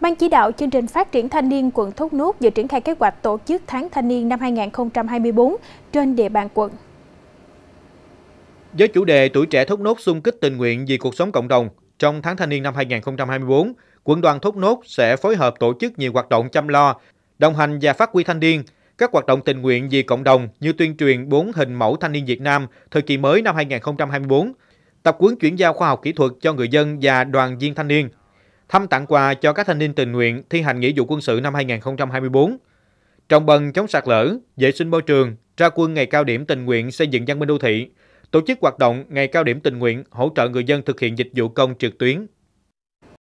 Ban chỉ đạo chương trình phát triển thanh niên quận Thốt Nốt dự triển khai kế hoạch tổ chức tháng thanh niên năm 2024 trên địa bàn quận. Với chủ đề tuổi trẻ Thốt Nốt xung kích tình nguyện vì cuộc sống cộng đồng, trong tháng thanh niên năm 2024, quận đoàn Thốt Nốt sẽ phối hợp tổ chức nhiều hoạt động chăm lo, đồng hành và phát huy thanh niên, các hoạt động tình nguyện vì cộng đồng như tuyên truyền 4 hình mẫu thanh niên Việt Nam thời kỳ mới năm 2024, tập quấn chuyển giao khoa học kỹ thuật cho người dân và đoàn viên thanh niên thăm tặng quà cho các thanh niên tình nguyện thi hành nghĩa vụ quân sự năm 2024. Trong bần chống sạt lở, vệ sinh môi trường, ra quân ngày cao điểm tình nguyện xây dựng văn minh đô thị, tổ chức hoạt động ngày cao điểm tình nguyện hỗ trợ người dân thực hiện dịch vụ công trực tuyến